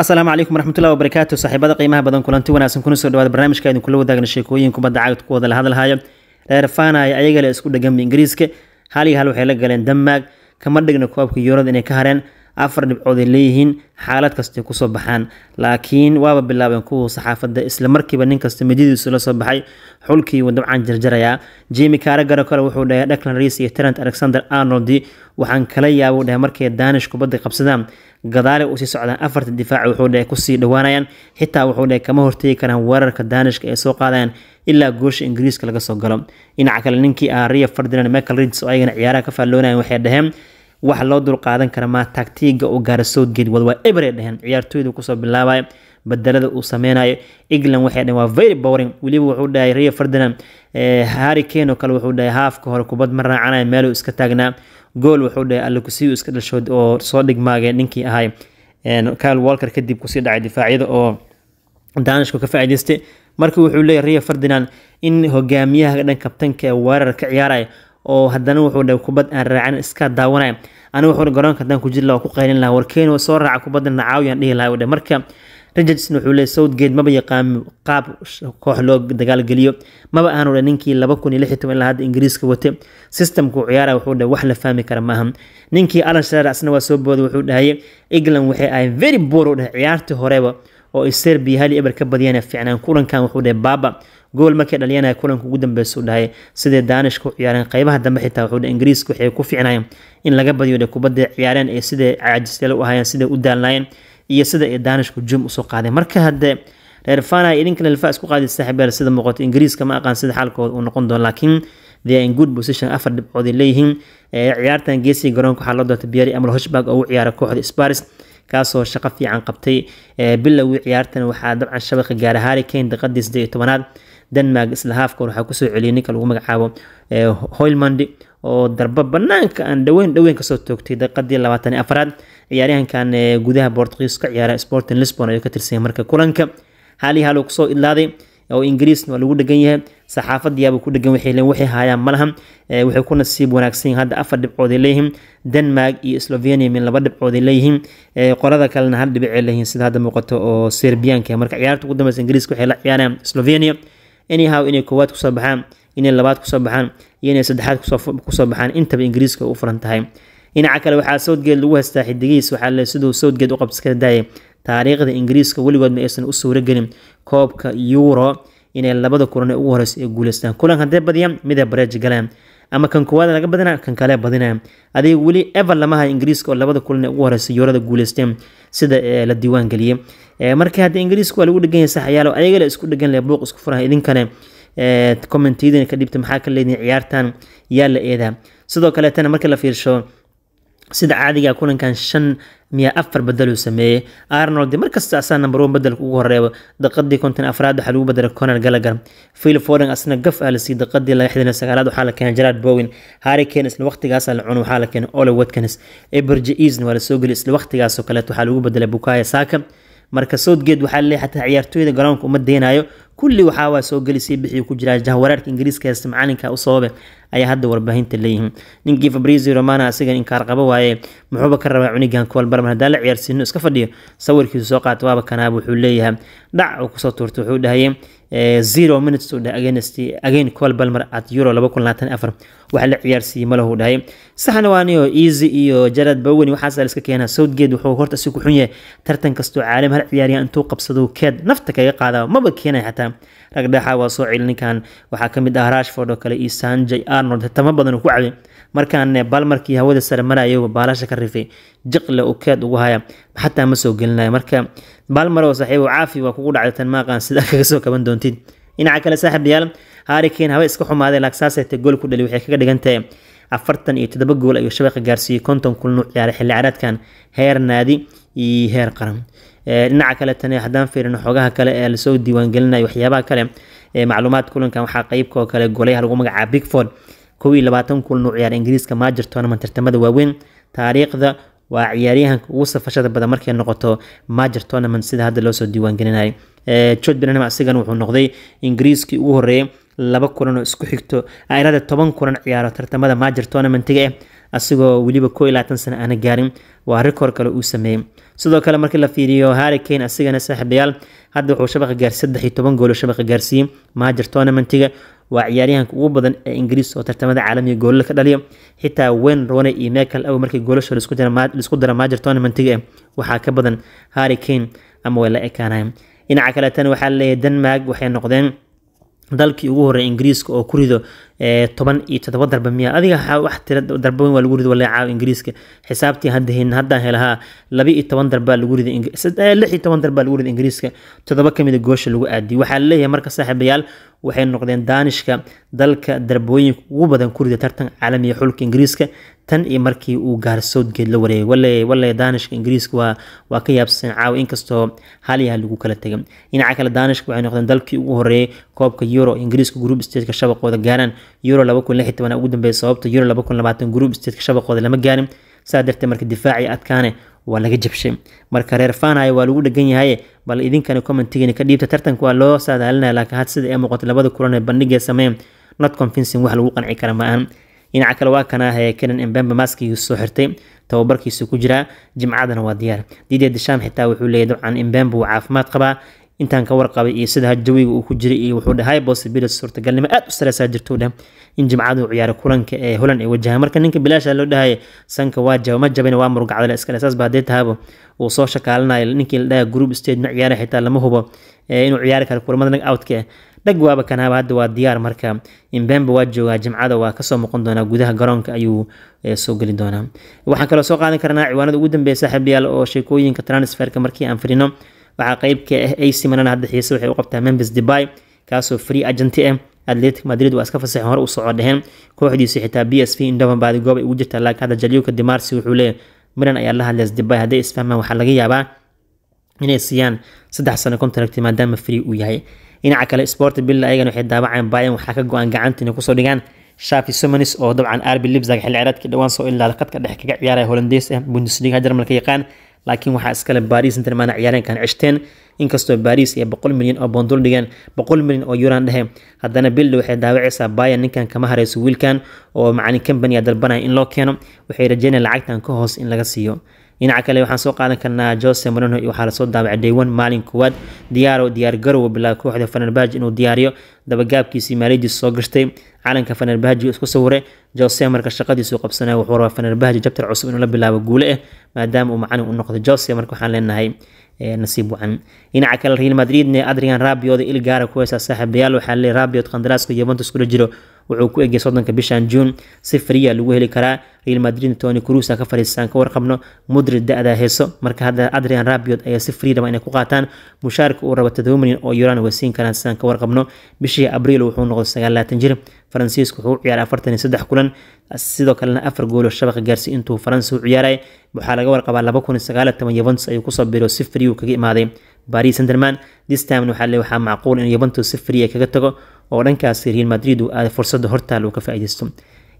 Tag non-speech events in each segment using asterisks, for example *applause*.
asalaamu calaykum waraxmatullahi wabarakaatu saaxiibada qiimaha badan kulanti wanaagsan kuna soo dhawaada barnaamijka idin kula wadaagna sheekooyin kubadda cagta ku wada la hadalhaya reer faanaya ayaga le isku dhaganba ingiriiska hal iyo hal waxay la galeen denmark kama dhigna koobka yurada inay ka hareen afar dhibcood ay leeyihiin xaalad kastay kusoo baxaan laakiin waaba bilaabeen kuwa saxaafadda isla markiiba nin kasta mididiisu la soo baxay xulkii wuu dabcan jarjarayaa jimi kaare kale wuxuu dhahay dhaklan riis iyo tarent alexander arnoldi waxaan kala yaaba u dhahay markay daanish kubadda qabsadaan gadaale uu sii socdaan afarta difaac wuxuu dhahay kusii dhowaanayaan xitaa wuxuu dhahay kama hortegi karaan weerarka daanishka ay soo qaadayaan ilaa goosha ingiriiska laga soo galo dhinaca kale ninkii ah ria ferdinand michael rids oo ayagana ciyaaraha ka faalloonayan waxay dhaheen wax loo dul qaadan kara maa tagtiiga uu gaara southgate wad waa eberay dhaheen ciyaartooydu kusoo bilaabaya bedelada uu sameynayo england waxay dhaheen waa very bowring weliba wuxuu dhahay ria ferdinand eh, harry kane oo kale wuxuu dhahay haafka hore kubad ma raacanayo meeluu iska taagnaa gool wuxuu dhahay alle iska dhasho oo soo dhigmaageen ninkii ahay kyle walker kadib kusii dhacay difaacyada oo daanishku ka faa'iidaystay marka wuxuu leeyahay rio ferdinand in hogaamiyaha dhan kabtanka ee weerar ka ciyaaraya oo haddana wuxuu dhahay kubad aan raacin iska daawanaya aniga wuxuu garoonka haddaan ku jiri lahaa ku qaylin lahaa warkeenu soo raaca kubadana caawiyaan dhihi lahaa marka richardson wuxuu leey southgate maba yaqaami qaab koox loo dagaalgeliyo maba aanu dhe ninkii laba kun lix toban ilaa hadda ingiriiska wate systemkuu ciyaara wuxuu dhe wax la fahmi kara maaha ninkii alan sharer waa soo booday wuxuu dhahay england waxay ahay very boor u dheh ciyaartii horeba oo ay hali eber ka badiyeen fiicnaan kulankan wuxuu dhahay baaba gool markay dhaliyanahay kulanka ugu dambeysuu dhahay siday daanish ku ciyaareen qaybaha dambe xitaa wuxuu dhahay ingiriiska waxay ku fiicnayeen in laga badiyo dhe kubadda ciyaareen ee siday caajisyeelo u ahaayeen siday u daalnaayeen iyo sida ay daanishku jum usoo qaaday marka hadde reer fana idinkan alfa isku qaadi saaxiibeel sida muuqato ingiriiska ma aqaan sida xaalkooda uu noqon doono laakiin they are in good position afar dhibcood leeyihiin eh, ciyaartan geesiga garoonka waxaa loo doortay biyari amal hoshbag oo u ciyaara kooxda sparis kaasoo shaqo fiican qabtay eh, bilowgii ciyaartan waxaa dabcan shabaqa gaara harry kane daqiiqadii iyo tobanaad denmark isla haafkoor waxaa kusoo celiyay ninka lagu magacaabo eh, hoylmandi oo darbo banaanka aan dhaweyn dhaweyn kasoo toogtay daqiiqadii labaatan afaraad ciyaaryahankan eh, gudaha bortugiis ka ciyaara sporting lisbon ayuu ka tirsan marka kulanka haaliyi haluu kusoo idlaaday oo ingiriisna waa lagu dhegan yahay saxaafadiyaaba ku dhegan waxay leen waxay haayaan malaha eh, waxay ku nasiib wanaagsan yihin hadda afar dhibcooday leeyihiin denmark iyo slovenia min laba dhibcooday leeyihiin eh, qorada kalena hal dhibicay leeyihiin sida hadda muuqato oo serbiyanka ah. marka ciyaarta ugu dambeysa ingiriiska waxay la ciyaarayaan slovenia anyhow inay koowaad kusoo baxaan inay labaad kusoo baxaan iyo inay saddexaad kusoo baxaan intaba ingiriiska u furan tahay dhinaca kale waxaa sawdgeed lagu haystaa xidigihiis waxaa le siduu sawdgeed u qabskada daayay taariikhda ingiriiska weligoodma aysan u suuragelin koobka euro inay labada kulan ee ugu horeysa ay guuleystaan kulan haddee badiya mida bareej galeen ama kan koowaad laga badinaa kan kale badinaa adiga weli ever lamaha ingiriiska oo labada kulan ee ugu horeysa yuurada guuleysteen sida eh, la diiwaan geliyey eh, marka hadda ingiriiska waa lagu dhegan yahay saxyaalo ayaga la isku dhegan leh buuq isku furaha idinkane eh, commentiyadina ka dhibta maxaa ka leedihin ciyaartan yaa la eedaa sidoo kaleetana marka la fiirsho sida caadiga ah, kulankan shan miya afar badaluu sameeyey arnold markasta asaa number one badelka ugu horeeba daqadii konton afraad waxaa lagu bedelay conor gallagher phil fording asna gaf ah lasii daqadii laga xidana sagaalaad waxaa la keenay gerard bowen harry kane isla waqtigaasaa la cun waxaa la keenay ole watkins eberge easn waa lasoo geliyay isla waqtigaasoo kaleet waxaa lagu bedelay bukaya saka marka southgate waxaa leeyahay xataa ciyaartooyda garoonka uma deenayo kulli waxaa waa soo gelisay bixii ku jiraa jahwareerka ingiriiska heesta macalinka u sababe ayaa hadda warbaahinta leeyihiin ninkii fabrizio romana asigan inkaar qabo waaye muxuuba ka rabaa cunigan koolbar mar la ciyaarsiino iska fadhiyo sawirkiisu soo qaata waaba kanaab wuxuu leeyahay dhac uu kusoo tuurtay wuxuu dhahayay eh, zero minutes uu dhahay against again kool balmer at euro laba kun labaatan afar waxa la ciyaarsiiyey malahu dhahay saxnawaaniyo easy iyo jarad boweni waxaas la iska keenaa southgate wuxuu horta si ku xun yahay tartan kastoo caalam hal ciyaariya intuu qabsado keed nafta kaga qaada maba keenaya xataa kasta ragdheexa waa soo celi ninkan waxaa kamid ah rashford oo kale iyo sanjay arnold tamo badan uu ku cabay markaana balmarkii hawada sare marayay baalasha ka rifay jiqle uu keed ugu haya xataa ma soo gelinayo marka balmar oo saaxiib caafi waa kugu dhacday tan maaqaan sida *laughs* kaga soo kaban doontid dhinaca kale saaxiibayaal harikeen hawe iska xumaaday laagsaasete gool ku dhali waxay kaga dhigan afartan iyo toddoba gool ayuu shabeeqa gaarsiiyey konton kulnu ciyaaray xilli ciyaareedkan heer naadi iyo heer qaran Eh, dhinaca kaletana haddaan fiirino xogaha kale ee lasoo diiwaangelinayo waxyaabaha kale ee macluumaad kulankan waxaa qeybkoo kale golyaha lagu magacaa bigford kow iyo labaatan kulan uu ciyaara ingiriiska maajer tournament tartamada waaweyn taariikhda waa ciyaaryahanka ugu safashada badan markay noqoto maajer tournament sida hadda loosoo diiwaangelinayo george eh, brenham asigan wuxuu noqday ingiriiskii ugu horeeyay laba kulan oo isku xigto airada toban kulan ciyaaro tartamada maajer tournamentiga eh asigoo weliba ko iyo sano aana gaarin waa rikoor kale uu sameeyey sidoo kale markii la fiiriyo harricane asigana saaxiibayaal hadda wuxuu shabaqa gaarsiy saddex iyo toban goolo shabaqa gaarsiiyey maajer tournamentiga waa ciyaaryahanka ugu badan ee ingiriis oo tartamada caalamiga goolala ka dhaliya xitaa wayne rone iyo michael aw markii goolasho laisku dara maajer tournamentiga eh waxaa ka badan harricane ama way la ekaanayeen dhinaca kale waxaa laleeyahay denmark waxay noqdeen dalkii ugu horeey ingiriiska oo ku rido eh, toban iyo todoba darba miya adiga wax tira darba waa lagu rido wallahi caawa ingiriiska xisaabtii hadda hin haddaan helahaa laba iyo toban darbaa lagu riday eh, lix iyo toban darbaa lagu riday ingiriiska todoba ka mid ah goosha lagu aadiyay waxaa laleeyahay marka saaxiibayaal waxay noqdeen daanishka dalka darbooyinka ugu badan ku rida tartan caalamiga ah, xulka ingiriiska tan iyo markii uu gaar sawdgeed la wareegay wale daanishka ingiriiska waa waa ka yaabsan caawa inkastoo hal iyo lagu kala tegay dhinaca kale daanishka waxay noqdeen dalkii ugu horeeyay koobka euro ingiriiska group stateka shabaqooda gaaraan euro ugu dambeeyay sababta euro group stateka shabaqooda lama gaarin saa dartee marka difaacii adkaane waa laga jabshay marka reer fanay waa lagu dhegan yahay bal idinkana commentigeena ka dhiibta tartanka waa loo saadaalinaya laakiin had sida ee muuqata labada kulan ee bandhigee sameyn not convincing wax lagu qanci kara ma ahan dhinaca kale waa kana ahee kenan embembe maaskii soo xirtay tababarkiisu ku jiraa jimcadana waa diyaar dideed disham xitaa wuxuu leeyay dabcan embembe wuu caafimaad qabaa intaan ka warqabay iyo sida jawiga uu ku jiray iyo wuxuu dhahay possibility suurtagalnimo aad u sareysaa jirto dhah in jimcadu ciyaaro kulanka ee holan ay wajahaan marka ninka bilaasha loo dhahaya sanka waa jaba ma jabin waa murgacdale iskale saas haddee tahaaba uu soo shakaalinayo ninkii la dhaha group stage ma ciyaara xitaa lama hubo inuu ciyaari karo kulamada outka dhag waaba kanaaba hadda waa diyaar marka imbembe waa joogaa jimcada waa kasoo muuqan doonaa gudaha garoonka ayuu soo geli doonaa waxaan kaloo soo qaadan karnaa ciwaanada ugu dambeeya saaxiib oo sheekooyinka transferka markii aan fidhino waxaa qeybka ah ac milan hadda xiise waxay u qabtaa memphis debay kaasoo free agenty ah atletic madrid waa iska fasaxeen hore u socoo kooxdiisu xitaa b s v indhoban baadi goob ay ugu jirtaa laakiin hadda jalyoka dimarsi wuxuu leeyahay milan ayaa la hadlay debay hadday isfahmaan waxaa laga yaabaa inay siiyaan saddex sano contract maadaama free uu yahay dhinaca kale sport bill ayagana waxay daawaceen bayan waxaa ka go-aan gacanta inay kusoo dhigaan shafi somanis oo dabcan arbi libzag xilli ciyaareedkii soo ilaalay khadka dhexe kaga ciyaaraya holandeys ah bundesliga jarmalka yaqaan laakiin waxaa iskale baris interman ciyaareenkan ceshteen inkastoo baris ay boqol milyan oo boondol dhigeen boqol milyan oo yuran dhehe haddana bilda waxay daawacaysaa bayan ninkan kama harayso wiilkan oo macalin combania dalbanaya in loo keeno waxay rajeynaya lacagtan ka hoos in laga siiyo dhinaca kale waxaan soo qaadan karnaa jose moreno iyo waxaa lasoo daawacay daywan maalin koowaad diyaaro diyaargarow bilaa kooxda fanerbaj inuu diyaariyo dabagaabkiisii maalidiis soo gashtay calanka fanerbahji isku sawiray jose marka shaqadiisu qabsanay wuxuu rabaa fanerbahji jabtar cusub inuu la bilaabo guule ah maadaama uu macalin u noqdo jose marka waxaan leenahay eh, nasiib wacan dhinaca kale real madridne adrian rabiod il gaara ku heysaa saaxiibayaal waxaa leeyay rabiod qandaraaska yuventus kula jiro wuxuu ku egya soddonka bishan juun si fariya lagu heli karaa real madrid tony cruisa ka fariistaan ka warqabno mudri da-da heeso marka hadda adrian rabiot ayaa si frii inay ku qaataan mushaarka uu raba todoba milyan oo yuran way siin karaan sidaan ka warqabno bishii abriil wuxuu noqday sagaalaatan jir faransiisku wuxuu u ciyaaray afartan iyo saddex kulan sidoo kalena afar goolo shabaqa gaarsi intuu faransi u ciyaaray waxaa laga warqabaa laba kun iyo yuventus ayuu kusoo biro si frii uu kaga imaaday baris centerman distamn waxaa le waxaa macquul in yuventus si frii ay kaga tago oo dhankaasi real madrid uu aaday ah fursada hortaal uu ka faa'ideysto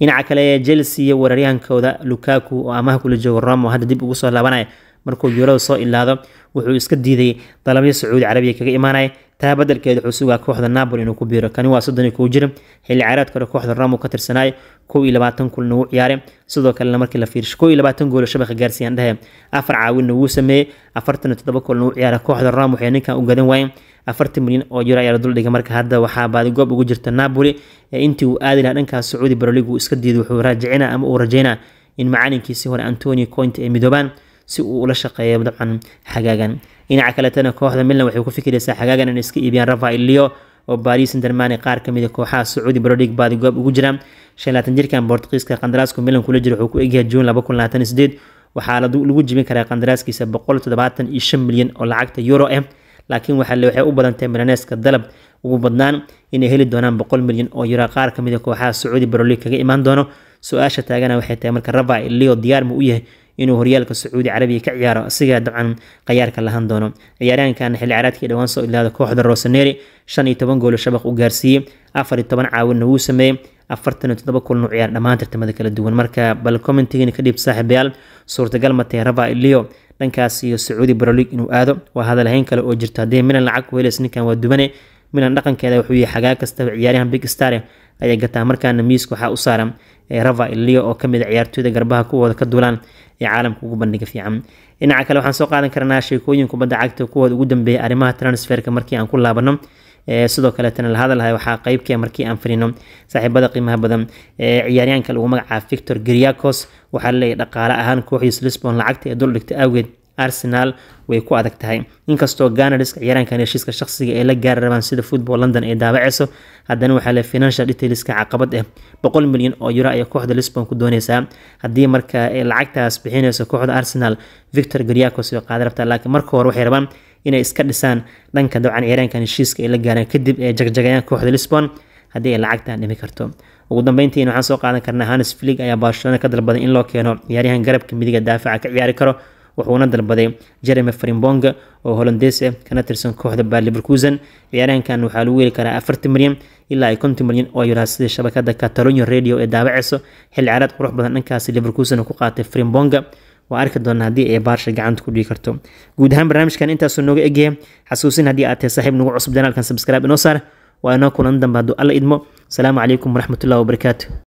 dhinaca kale chelsea iyo weeraryahankooda lukaku oo amaha kula jooga romo hadda dib ugu soo laabanaya markuu yurada soo ilaado wuxuu iska diiday dalabyo sacuudi carabiya kaga imaanaya taa badelkeeda wuxuu sugaa kooxda napoli inuu ku biiro kani waa soddonii kuu jira xilli caraadka hore kooxda ramo ka tirsanaya kow iyo labaatan kulna wuu ciyaaray sidoo kalena markii la fiirsho kow iyo labaatan goola shabakha gaarsiiyaan dhehe afar caawinna wuu sameeyey afartan iyo toddoba kulna wuu ciyaaray kooxda ramo waxay ninkan u gadan waayeen afartan milyan oo jiro ayaa la duldhigay marka hadda waxaa baadigoob ugu jirta napoli intii uu aadi lahaa dhankaas sacuudi baroligu iska diiday wuxuu raajicina ama uu rajaynaa in macalinkiisii hore antonio coint ay midoobaan si uu ula shaqeeya dabcan xagaagan dhinaca kaletana kooxda milan waxay ku fikiraysaa xagaagan inay iska iibiyaan rafael leo oo baris intermani qaar kamid a ah kooxaha sacuudi brodig baadigoob ugu jira shan jirkan bortqiiska qandaraaska milan kula jira wuxuu ku egyahay juun laba kun labaatan sideed waxaa lagu jibin karaa qandaraaskiisa boqol toddobaatan iyo shan milyan oo lacagta euro ah laakiin waxay u badantay milaneeska dalab ugu badnaan inay heli doonaan boqol milyan oo euro qaar kamid a ah kooxaha sacuudi brolig kaga imaan doono su-aasha taagana waxay tahay marka rafael leo diyaar ma u yahay inuu horyaalka sacuudi carabiya ka ciyaaro isagaa dabcan qayaarka lahan doono ciyaaryahankan xilli ciyaareedkii dhowaan soo ilaada kooxda rosaneeri shan iyo toban goolo shabaq u gaarsiiyey afar iyo toban caawinna wuu sameeyey afartan iyo toddoba kulnu ciyaar dhammaan tartamada kala duwan marka bal commentigina kadhib saaxiibayaal suurtagal matee raba ilio dhankaas iyo sacuudi broliig inuu aado waa hadalhayn kale oo jirta haddii milan lacag weles ninkan waa dubane milan dhaqankeeda wuxuu yahay xagaa kastaba ciyaaryahan big star eh ayay gataa markaana miiska waxaa u saaran eh, rava ilio oo kamid a ah ciyaartooyda garbaha kuwooda ka duulaan ee caalamka ugu bandhiga fiican dhinaca kale waxaan soo qaadan karnaa sheekooyin kubadda cagta kuwooda ugu dambeeya arrimaha transferka markii aan ku laabano sidoo kaleetana la hadalhay waxaa qeybkee markii aan fadhino saaxiibada qiimaha badan ee ciyaaryaanka lagu magacaa victor griakos waxaa la laleeyahy dhaqaale ahaan kooxdiis lisbon lacagta ee dul dhigta awgeed arsenal way ku adag tahay inkastoo ganarska ciyaaraankan heshiiska shaqsiga ee la gaari rabaan sida football london ay daabaceyso haddana waxaa le financial detailska caqabad ah boqol milyan oo yuro ayaa kooxda lisbon ku dooneysaa haddii marka ay lacagtaas bixineyso kooxda arsenal victor garyakos way qaada rabtaa laakiin marka hore waxay rabaan inay iska dhisaan dhanka dabcan ciyaaraankan heshiiska ay la gaaraan kadib ay jagjagayaan kooxda lisbon haddii ay lacagtan dhimi karto ugu dambeyntiin waxaan soo qaadan karnaa hanes flig ayaa barcelona ka dalbaday in loo keeno ciyaaryahan garabka midiga daafaca ka ciyaari karo wuxuuna dalbaday jeremy frimbonga oo holandees ah, kana tirsan kooxda baar liverkusen ciyaaraankan waxaa lagu yeeli karaa afartan milyan ilaa ay konton milyan oo yuraa sida shabakada catalonia radio ee daawaceyso xil caraad qurux badan dhankaasi liverkusen ku qaatay frimbonga waa arki doonaa haddii ay baarsha gacanta ku dhigi karto guud ahaan barnaamijkan intaasuu nooga egyahay xasuusin haddii aad tahay saaxiib nagu cusub janaalkan sabscribe inoo saar waa inoo kulan dambe hadduu alla idmo asalaamu calaykum waraxmatullahi wabarakaatu